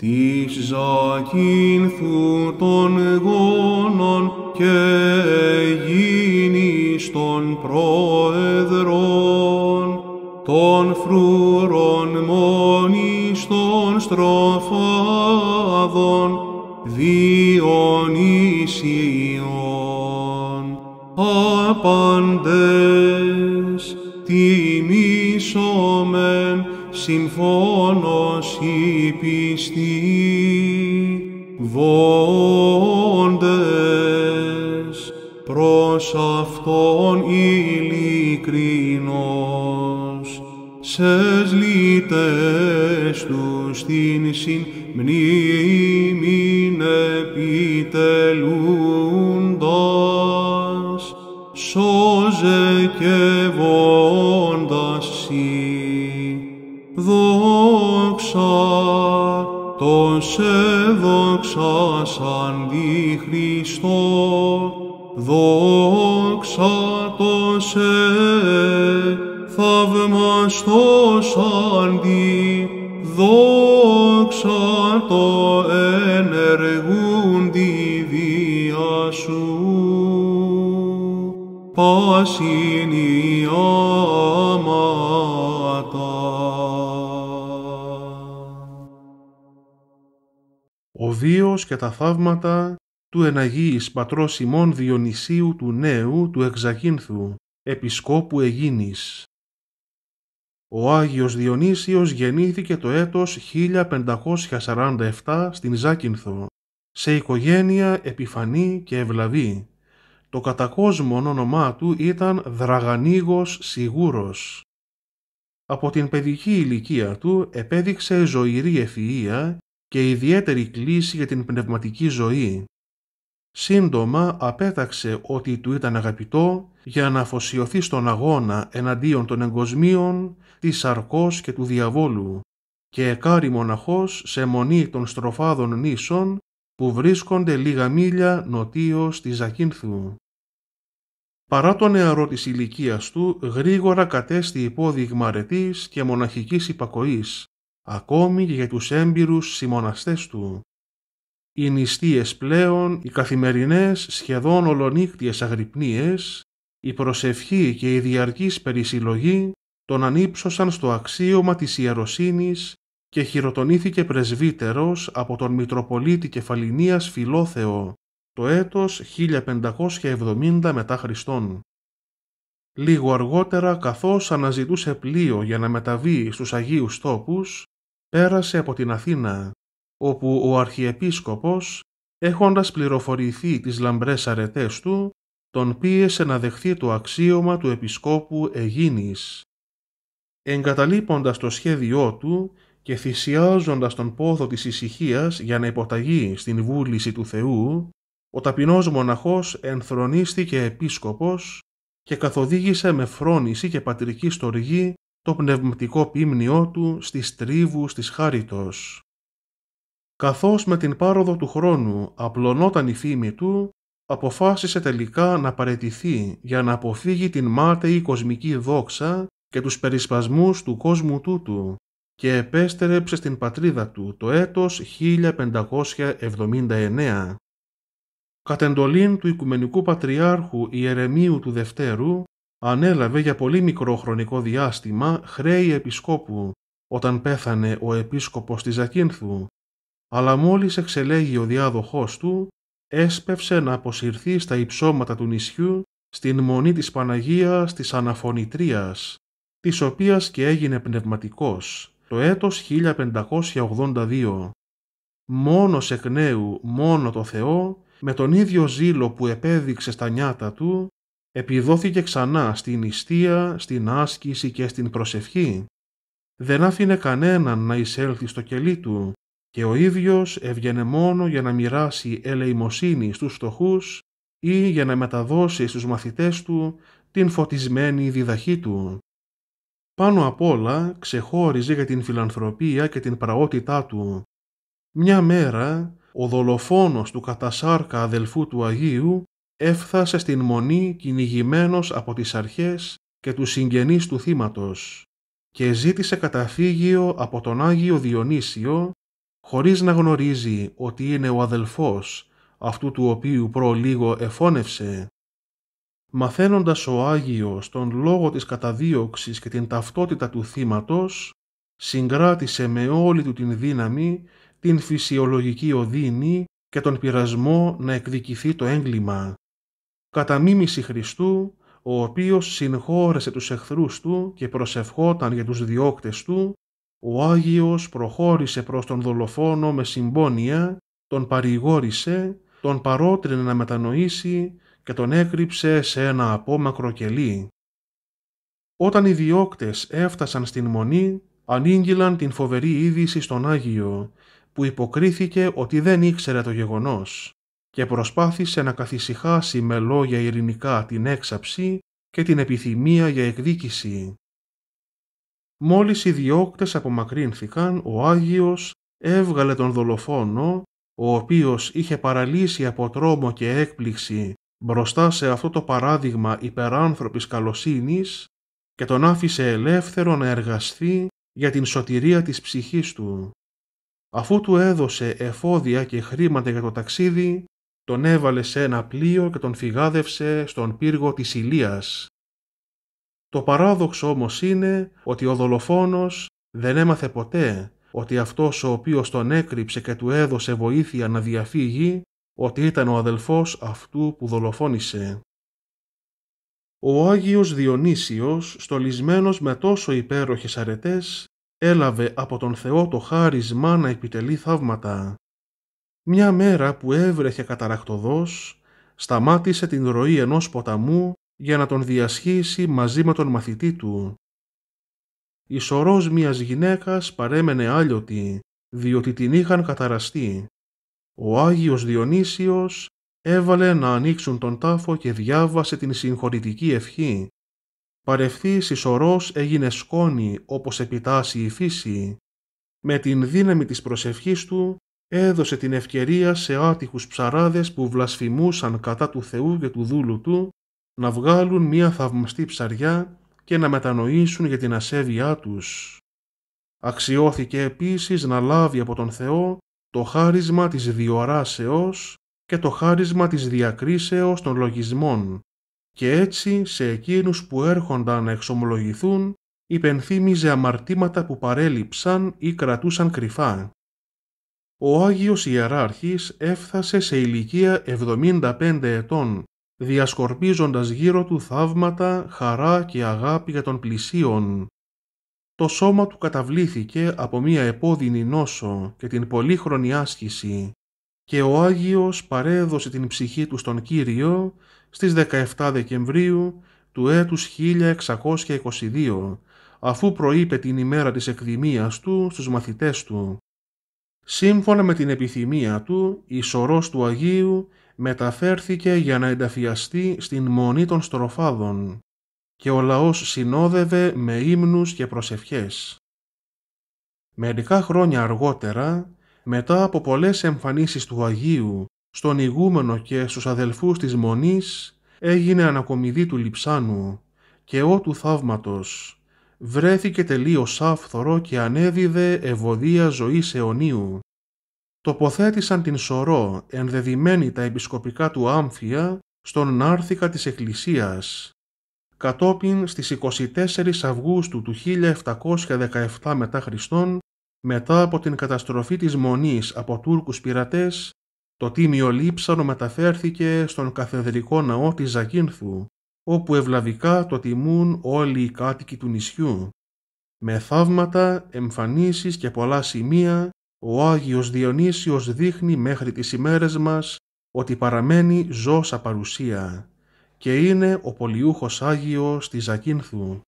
Τις ζακίνθου των γόνων και γίνης των προεδρών, των φρουρών μόνης των στροφάδων, Διονύσιων, απαντέ συμφώνος η πιστοί βόντες προς Αυτόν ειλικρινός σες σλίτες του στην μνήμη επιτελούντας σώζε και βόντες σε δόξα σαν δι Χριστός, δόξα το σε σαν τη δόξα το ενεργούν τη βία σου. Πάση ο βίος και τα θαύματα του εναγίης πατρός ημών Διονυσίου του Νέου του Εξακίνθου, επισκόπου Εγίνης. Ο Άγιος Διονύσιος γεννήθηκε το έτος 1547 στην Ζάκυνθο, σε οικογένεια επιφανή και ευλαβή. Το κατακόσμον όνομά του ήταν Δραγανίγος Σιγούρος. Από την παιδική ηλικία του επέδειξε ζωηρή ευφυΐα και ιδιαίτερη κλίση για την πνευματική ζωή. Σύντομα απέταξε ότι του ήταν αγαπητό για να αφοσιωθεί στον αγώνα εναντίον των εγκοσμίων, της σαρκός και του διαβόλου και εκάρη μοναχός σε μονή των στροφάδων νήσων που βρίσκονται λίγα μίλια νοτίως της Ζακύνθου. Παρά το νεαρό της ηλικίας του, γρήγορα κατέστη υπόδειγμα αρετής και μοναχικής υπακοής, ακόμη και για τους έμπειρους συμμοναστές του. Οι νηστείες πλέον, οι καθημερινές σχεδόν ολονύκτιες αγρυπνίες, η προσευχή και η διαρκής περισυλλογή τον ανύψωσαν στο αξίωμα της ιεροσύνης και χειροτονήθηκε πρεσβύτερος από τον Μητροπολίτη Κεφαλινίας Φιλόθεο το έτος 1570 μετά Χριστόν. Λίγο αργότερα καθώς αναζητούσε πλοίο για να μεταβεί στους Αγίους Τόπους, πέρασε από την Αθήνα, όπου ο Αρχιεπίσκοπος, έχοντας πληροφορηθεί τις λαμπρές αρετές του, τον πίεσε να δεχθεί το αξίωμα του Επισκόπου ἐγίνης Εγκαταλείποντας το σχέδιό του και θυσιάζοντας τον πόθο της ησυχίας για να υποταγεί στην βούληση του Θεού, ο ταπεινός μοναχός ενθρονίστηκε επίσκοπος και καθοδήγησε με φρόνηση και πατρική στοργή το πνευματικό πίμνιό του στις τρίβους της χάριτος. Καθώς με την πάροδο του χρόνου απλωνόταν η φήμη του, αποφάσισε τελικά να παρετηθεί για να αποφύγει την μάταιη κοσμική δόξα και τους περισπασμούς του κόσμου τούτου και επέστρεψε στην πατρίδα του το έτος 1579. Κατ' εντολήν του Οικουμενικού Πατριάρχου Ιερεμίου του Δευτέρου ανέλαβε για πολύ μικρό χρονικό διάστημα χρέη επισκόπου όταν πέθανε ο επίσκοπος της Ζακίνθου, αλλά μόλις εξελέγει ο διάδοχός του, έσπευσε να αποσυρθεί στα υψώματα του νησιού στην Μονή της Παναγίας της Αναφωνητρίας, της οποίας και έγινε πνευματικός το έτος 1582. Μόνος εκ νέου, μόνο το Θεό, με τον ίδιο ζήλο που επέδειξε στα νιάτα του, επιδόθηκε ξανά στην ιστία, στην άσκηση και στην προσευχή. Δεν άφηνε κανέναν να εισέλθει στο κελί του και ο ίδιος έβγαινε μόνο για να μοιράσει ελεημοσύνη στους φτωχούς ή για να μεταδώσει στους μαθητές του την φωτισμένη διδαχή του. Πάνω απ' όλα ξεχώριζε για την φιλανθρωπία και την πραότητά του. Μια μέρα ο δολοφόνος του κατασάρκα αδελφού του Αγίου έφθασε στην μονή κυνηγημένος από τις αρχές και τους συγγενείς του θύματος και ζήτησε καταφύγιο από τον Άγιο Διονύσιο χωρίς να γνωρίζει ότι είναι ο αδελφός αυτού του οποίου προ λίγο εφώνευσε. Μαθαίνοντας ο Άγιος τον λόγο της καταδίωξης και την ταυτότητα του θύματος, συγκράτησε με όλη του την δύναμη την φυσιολογική οδύνη και τον πειρασμό να εκδικηθεί το έγκλημα κατά μίμηση Χριστού, ο οποίος συγχώρεσε τους εχθρούς του και προσευχόταν για τους διώκτες του, ο Άγιος προχώρησε προς τον δολοφόνο με συμπόνια, τον παρηγόρησε, τον παρότρινε να μετανοήσει και τον έκρυψε σε ένα απόμακρο κελί. Όταν οι διώκτες έφτασαν στην μονή, ανήγγυλαν την φοβερή είδηση στον Άγιο, που υποκρίθηκε ότι δεν ήξερε το γεγονός και προσπάθησε να καθησυχάσει με λόγια ειρηνικά την έξαψη και την επιθυμία για εκδίκηση. Μόλις οι διώκτες απομακρύνθηκαν, ο Άγιος έβγαλε τον δολοφόνο, ο οποίος είχε παραλύσει από τρόμο και έκπληξη μπροστά σε αυτό το παράδειγμα υπεράνθρωπης καλοσύνης και τον άφησε ελεύθερο να εργαστεί για την σωτηρία της ψυχής του. Αφού του έδωσε εφόδια και χρήματα για το ταξίδι, τον έβαλε σε ένα πλοίο και τον φυγάδευσε στον πύργο της Ηλίας. Το παράδοξο όμως είναι ότι ο δολοφόνος δεν έμαθε ποτέ ότι αυτός ο οποίος τον έκρυψε και του έδωσε βοήθεια να διαφύγει, ότι ήταν ο αδελφός αυτού που δολοφόνησε. Ο Άγιος Διονύσιος, στολισμένος με τόσο υπέροχες αρετές, έλαβε από τον Θεό το χάρισμα να επιτελεί θαύματα. Μια μέρα που έβρεχε καταρακτοδός, σταμάτησε την ροή ενός ποταμού για να τον διασχίσει μαζί με τον μαθητή του. Η σωρός μιας γυναίκας παρέμενε άλλοτη, διότι την είχαν καταραστεί. Ο Άγιος Διονύσιος έβαλε να ανοίξουν τον τάφο και διάβασε την συγχωρητική ευχή. Παρευθύς η σωρός έγινε σκόνη όπως επιτάσσει η φύση. Με την δύναμη της προσευχής του έδωσε την ευκαιρία σε άτυχους ψαράδες που βλασφημούσαν κατά του Θεού και του δούλου του να βγάλουν μία θαυμαστή ψαριά και να μετανοήσουν για την ασέβειά τους. Αξιώθηκε επίσης να λάβει από τον Θεό το χάρισμα της διοράσεως και το χάρισμα της διακρίσεως των λογισμών και έτσι σε εκείνους που έρχονταν να εξομολογηθούν υπενθύμιζε αμαρτήματα που παρέλειψαν ή κρατούσαν κρυφά ο Άγιος Ιεράρχης έφθασε σε ηλικία 75 ετών, διασκορπίζοντας γύρω του θαύματα, χαρά και αγάπη για τον πλησίον. Το σώμα του καταβλήθηκε από μία επώδυνη νόσο και την πολύχρονη άσκηση και ο Άγιος παρέδωσε την ψυχή του στον Κύριο στις 17 Δεκεμβρίου του έτους 1622, αφού προείπε την ημέρα της εκδημίας του στους μαθητές του. Σύμφωνα με την επιθυμία του, η σωρός του Αγίου μεταφέρθηκε για να ενταφιαστεί στην Μονή των Στροφάδων και ο λαός συνόδευε με ύμνους και προσευχές. Μερικά χρόνια αργότερα, μετά από πολλές εμφανίσεις του Αγίου στον ηγούμενο και στους αδελφούς της Μονής, έγινε ανακομιδή του Λιψάνου και ό του θαύματος βρέθηκε τελείως άφθορο και ανέδιδε ευωδία ζωής αιωνίου. Τοποθέτησαν την σωρό, ενδεδειμένη τα επισκοπικά του άμφια, στον Νάρθηκα της Εκκλησίας. Κατόπιν στις 24 Αυγούστου του 1717 μετά Χριστόν, μετά από την καταστροφή της Μονής από Τούρκους πειρατές, το τίμιο λείψανο μεταφέρθηκε στον καθεδρικό ναό της Ζακίνθου, όπου ευλαβικά το τιμούν όλοι οι κάτοικοι του νησιού. Με θαύματα, εμφανίσεις και πολλά σημεία, ο Άγιος Διονύσιος δείχνει μέχρι τις ημέρες μας ότι παραμένει ζώσα παρουσία και είναι ο πολιούχος Άγιος της Ακίνθου.